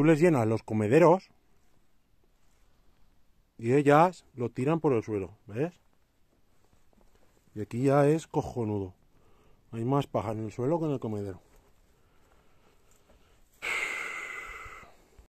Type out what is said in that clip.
Tú les llenas los comederos y ellas lo tiran por el suelo, ¿ves? Y aquí ya es cojonudo. Hay más paja en el suelo que en el comedero.